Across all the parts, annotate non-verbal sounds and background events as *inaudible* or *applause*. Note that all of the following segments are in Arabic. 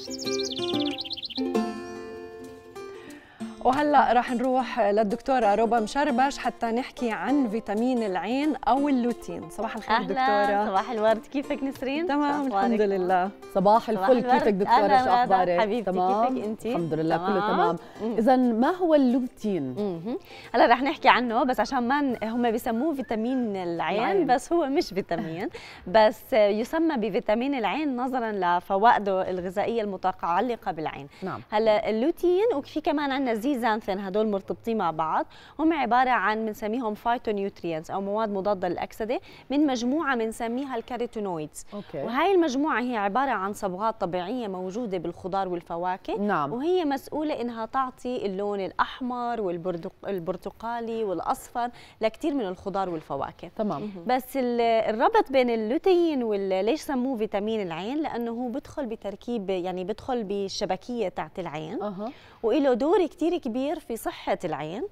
Thank you. وهلا رح نروح للدكتوره روبا مشربش حتى نحكي عن فيتامين العين او اللوتين صباح الخير أهلا دكتوره صباح الورد كيفك نسرين تمام الحمد لله صباح الفل كيفك دكتوره شو اخبارك حبيبتي تمام كيفك انت الحمد لله تمام. كله تمام اذا ما هو اللوتين هلا رح نحكي عنه بس عشان ما هم بيسموه فيتامين العين, بس هو مش فيتامين *laughs* بس يسمى بفيتامين العين نظرا لفوائده الغذائيه المتعلقه بالعين نعم هلا اللوتين وفي كمان عندنا زيت زانثين هدول مرتبطين مع بعض هم عباره عن بنسميهم فايتونيوترينز او مواد مضاده للاكسده من مجموعه بنسميها الكاريتونويدز أوكي. وهي المجموعه هي عباره عن صبغات طبيعيه موجوده بالخضار والفواكه نعم. وهي مسؤوله انها تعطي اللون الاحمر والبرتقالي والاصفر لكثير من الخضار والفواكه تمام بس الربط بين اللوتين وليش سموه فيتامين العين لانه هو بدخل بتركيب يعني بدخل بالشبكيه تاعت العين أه. وله دور كثير كبير كبير في صحة العين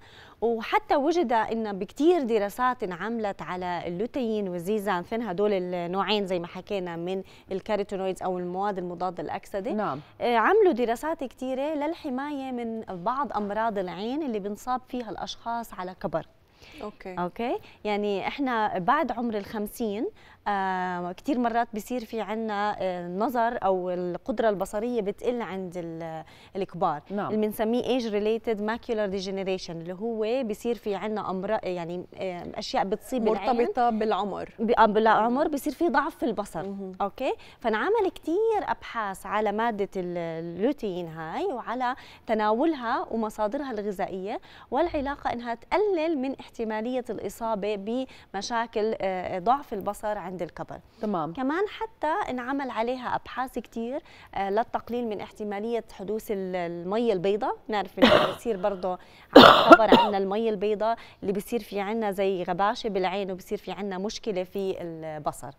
وحتى وجد ان بكثير دراسات انعملت على اللوتين والزيزانثين هدول النوعين زي ما حكينا من الكاروتينويدز او المواد المضاده للاكسده نعم آه، عملوا دراسات كثيره للحمايه من بعض امراض العين اللي بنصاب فيها الاشخاص على كبر اوكي اوكي يعني احنا بعد عمر ال50 آه، كثير مرات بصير في عنا النظر آه، او القدره البصريه بتقل عند الكبار نعم. اللي بنسميه ايج ريليتد ماكيولار ديجنريشن اللي هو بصير في عنا امراض يعني آه، اشياء بتصيب مرتبطه بالعمر بالعمر بصير في ضعف في البصر مه. اوكي فانعمل كثير ابحاث على ماده اللوتين هاي وعلى تناولها ومصادرها الغذائيه والعلاقه انها تقلل من احتمال احتماليه الاصابه بمشاكل آه، آه، ضعف البصر عند الكبر تمام كمان حتى انعمل عليها ابحاث كثير آه، للتقليل من احتماليه حدوث المي البيضاء نعرف انه *coughs* بصير برضه على الكبر عندنا المي البيضاء اللي بصير في عندنا زي غباشه بالعين وبصير في عندنا مشكله في البصر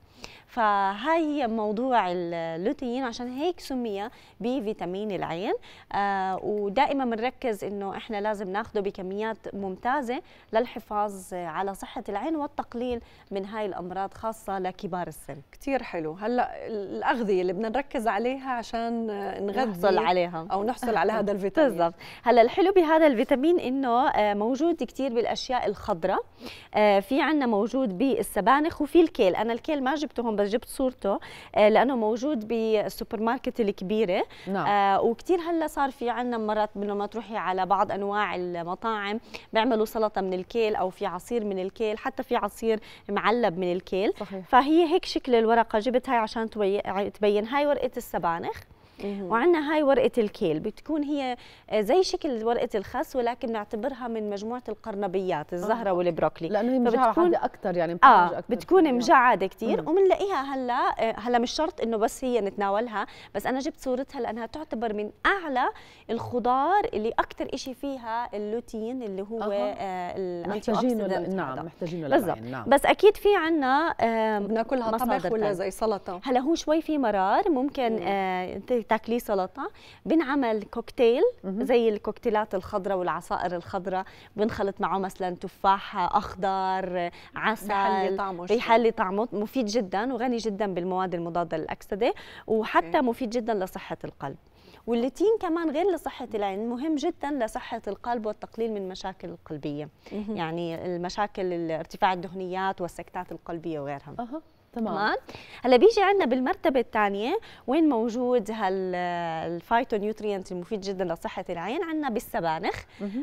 فهاي هي موضوع اللوتين عشان هيك سمي بفيتامين العين آه ودائما بنركز انه احنا لازم ناخده بكميات ممتازه للحفاظ للحفاظ على صحة العين والتقليل من هاي الأمراض خاصة لكبار السن كتير حلو هلأ الأغذية اللي بدنا نركز عليها عشان نغذي نحصل عليها أو نحصل على هذا *laughs* الفيتامين بالضبط هلأ الحلو بهذا الفيتامين إنه آه، موجود كتير بالأشياء الخضراء آه، في عنا موجود بالسبانخ وفي الكيل أنا الكيل ما جبتهم بس جبت صورته آه، لأنه موجود بالسوبر ماركت الكبيرة نعم. وكتير هلأ صار في عنا مرات لما تروحي على بعض أنواع المطاعم بيعملوا سلطة من الكيل الكيل او في عصير من الكيل حتى في عصير معلب من الكيل صحيح. فهي هيك شكل الورقه جبت هاي عشان تبين هاي ورقه السبانخ وعندنا هاي ورقه الكيل بتكون هي آه، زي شكل ورقه الخس ولكن بنعتبرها من مجموعه القرنبيات الزهره آه. والبروكلي لانه هي مجعده اكثر يعني اه أكتر بتكون أيوه. مجعده كثير وبنلاقيها هلا آه، هلا مش شرط انه بس هي نتناولها بس انا جبت صورتها لانها تعتبر من اعلى الخضار اللي اكثر شيء فيها اللوتين اللي هو آه. آه محتاجينه نعم محتاجينه بالضبط نعم. بس اكيد في عندنا بناكلها طبخ ولا زي سلطه هلا هو شوي في مرار ممكن آه، بتاكليه سلطه بنعمل كوكتيل زي الكوكتيلات الخضراء والعصائر الخضراء بنخلط معه مثلا تفاح اخضر عسل بيحلي طعمه بيحلي طعمه مفيد جدا وغني جدا بالمواد المضاده للاكسده وحتى مفيد جدا لصحه القلب والليتين كمان غير لصحة العين مهم جدا لصحة القلب والتقليل من المشاكل القلبية يعني المشاكل ارتفاع الدهنيات والسكتات القلبية وغيرها تمام هلا بيجي عندنا بالمرتبه الثانيه وين موجود هالفايتو المفيد جدا لصحه العين عندنا بالسبانخ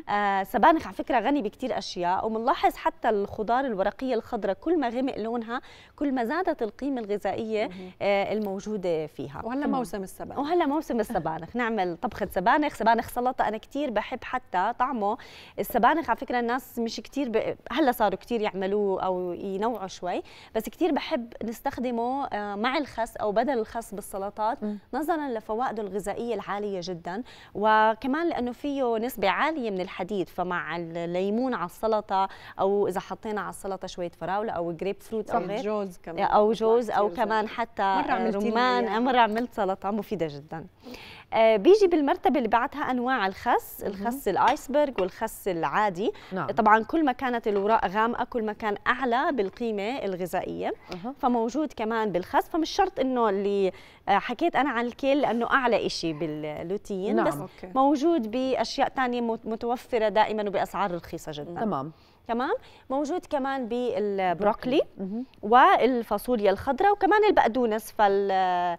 آه سبانخ على فكره غني بكثير اشياء وبنلاحظ حتى الخضار الورقيه الخضراء كل ما غمق لونها كل ما زادت القيمه الغذائيه آه الموجوده فيها وهلا موسم السبانخ وهلا موسم السبانخ نعمل طبخه سبانخ سبانخ سلطه انا كثير بحب حتى طعمه السبانخ على فكره الناس مش كثير ب... هلا صاروا كثير يعملوه او ينوعوا شوي بس كثير بحب نستخدمه آه، مع الخس او بدل الخس بالسلطات نظرا لفوائده الغذائيه العاليه جدا وكمان لانه فيه نسبه عاليه من الحديد فمع الليمون على السلطه او اذا حطينا على السلطه شويه فراوله او جريب فروت او غير جوز كمان او جوز او كمان حتى مرة رمان مره عملت سلطه مفيده جدا آه، بيجي بالمرتبه اللي بعدها انواع الخس الخس الايسبرغ والخس العادي نعم. طبعا كل ما كانت الوراق غامقه كل ما كان اعلى بالقيمه الغذائيه أه. فموجود كمان بالخس فمش شرط انه اللي آه، حكيت انا عن الكيل لانه اعلى شيء باللوتين نعم. بس أوكي. موجود باشياء ثانيه متوفره دائما وباسعار رخيصه جدا تمام تمام موجود كمان بالبروكلي والفاصوليا الخضراء وكمان البقدونس فالتبوله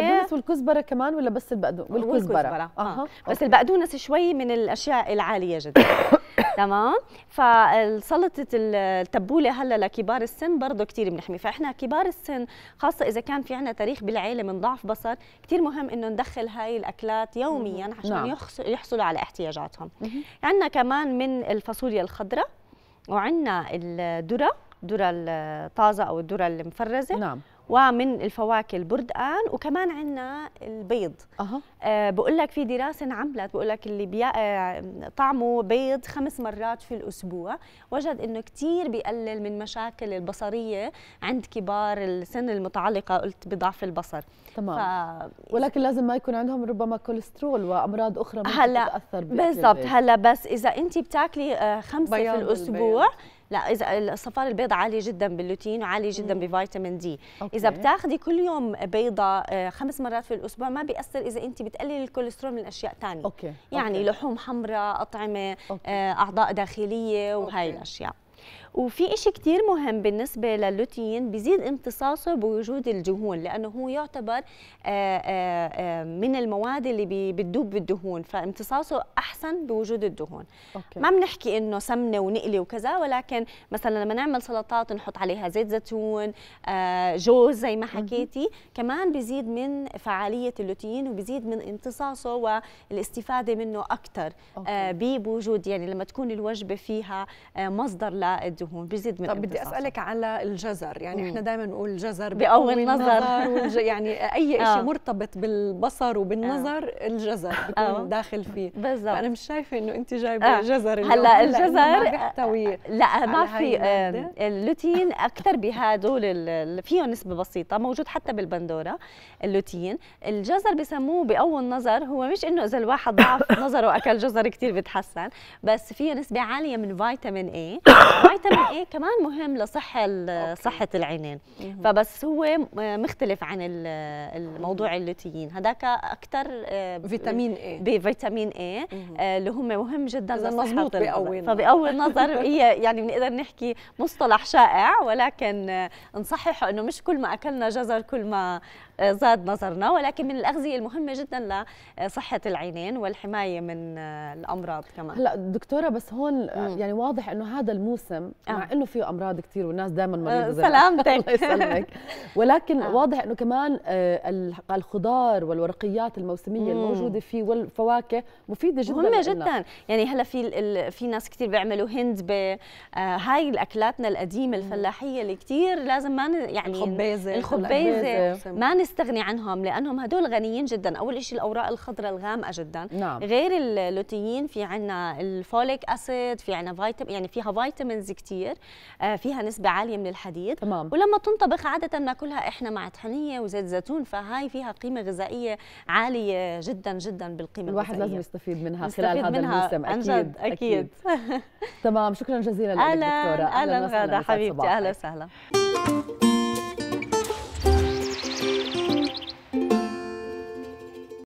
البقدونس والكزبره كمان ولا بس البقدونس والكزبره, والكزبرة. أه. بس أوكي. البقدونس شوي من الاشياء العاليه جدا *coughs* *laughs* تمام فسلطه التبوله هلا لكبار السن برضه كثير بنحمي فاحنا كبار السن خاصه اذا كان في عندنا تاريخ بالعيله من ضعف بصر كثير مهم انه ندخل هاي الاكلات يوميا عشان نعم. يحصلوا على احتياجاتهم عندنا كمان من الفاصوليا الخضراء وعندنا الذره الذره الطازه او الذره المفرزه نعم ومن الفواكه البردقان وكمان عندنا البيض أه. أه بقول لك في دراسه انعملت بقول لك اللي بي... آه، طعمه بيض خمس مرات في الاسبوع وجد انه كثير بيقلل من مشاكل البصريه عند كبار السن المتعلقه قلت بضعف البصر تمام ف... ولكن لازم ما يكون عندهم ربما كوليسترول وامراض اخرى ممكن هلا بالضبط هلا بس اذا انت بتاكلي آه، خمسه في الاسبوع البيض. لا اذا الصفار البيضاء عالي جدا باللوتين وعالي جدا بفيتامين دي أوكي. اذا بتاخدي كل يوم بيضه آه، خمس مرات في الاسبوع ما بياثر اذا انت بتقللي الكوليسترول من اشياء ثانيه يعني أوكي. لحوم حمراء اطعمه أوكي. آه، اعضاء داخليه وهي الاشياء وفي إشي كتير مهم بالنسبة للوتين بيزيد امتصاصه بوجود الدهون لأنه هو يعتبر آه، آه، آه، من المواد اللي بتدوب بالدهون فامتصاصه أحسن بوجود الدهون أوكي. ما بنحكي إنه سمنة ونقلي وكذا ولكن مثلا لما نعمل سلطات نحط عليها زيت زيتون جوز زي ما حكيتي كمان بيزيد من فعالية اللوتين وبيزيد من امتصاصه والاستفادة منه أكثر بوجود يعني لما تكون الوجبة فيها مصدر ل الدهون بيزيد من طب بدي اسالك على الجزر يعني مم. احنا دائما بنقول الجزر بأول النظر والج... يعني اي *laughs* آه. شيء مرتبط بالبصر وبالنظر آه. الجزر *laughs* بيكون آه. داخل فيه بالزبط. فانا مش شايفه انه انت جايبه آه. جزر اليوم هلا الجزر ما بيحتوي آه، لا ما في اللوتين اكثر بهدول فيه نسبه بسيطه موجود حتى بالبندوره اللوتين الجزر بسموه بأول نظر هو مش انه اذا الواحد ضعف *laughs* نظره واكل جزر كثير بتحسن بس فيه نسبه عاليه من فيتامين اي فيتامين اي كمان مهم لصحه صحه العينين فبس هو مختلف عن الموضوع اللوتيين هذاك اكثر آه، فيتامين اي بفيتامين اي آه، اللي هم مهم جدا لصحه بقوي فبقوي النظر هي يعني بنقدر نحكي مصطلح شائع ولكن آه، نصححه انه مش كل ما اكلنا جزر كل ما زاد نظرنا ولكن من الاغذيه المهمه جدا لصحه العينين والحمايه من الامراض كمان هلا دكتوره بس هون يعني واضح انه هذا الموسم الجسم آه. مع انه فيه امراض كثير والناس دائما مريضه آه سلامتك *laughs* الله يسلمك ولكن آه. واضح انه كمان آه الخضار والورقيات الموسميه مم. الموجوده فيه والفواكه مفيده جدا مهمه جدا يعني هلا في في ناس كثير بيعملوا هند بهاي آه الاكلاتنا القديمه الفلاحيه اللي كثير لازم ما يعني الخبيزه الخبيزه ما نستغني عنهم لانهم هدول غنيين جدا اول شيء الاوراق الخضراء الغامقه جدا نعم. غير اللوتيين في عندنا الفوليك اسيد في عندنا فيتامين يعني فيها فيتامينز فيتامينز كتير آه، فيها نسبه عاليه من الحديد تمام. ولما تنطبخ عاده ناكلها احنا مع طحينيه وزيت زيتون فهاي فيها قيمه غذائيه عاليه جدا جدا بالقيمه الواحد الغذائيه لازم يستفيد منها مستفيد خلال هذا الموسم اكيد أكيد, أكيد. تمام شكرا جزيلا لك دكتوره اهلا اهلا غاده حبيبتي اهلا وسهلا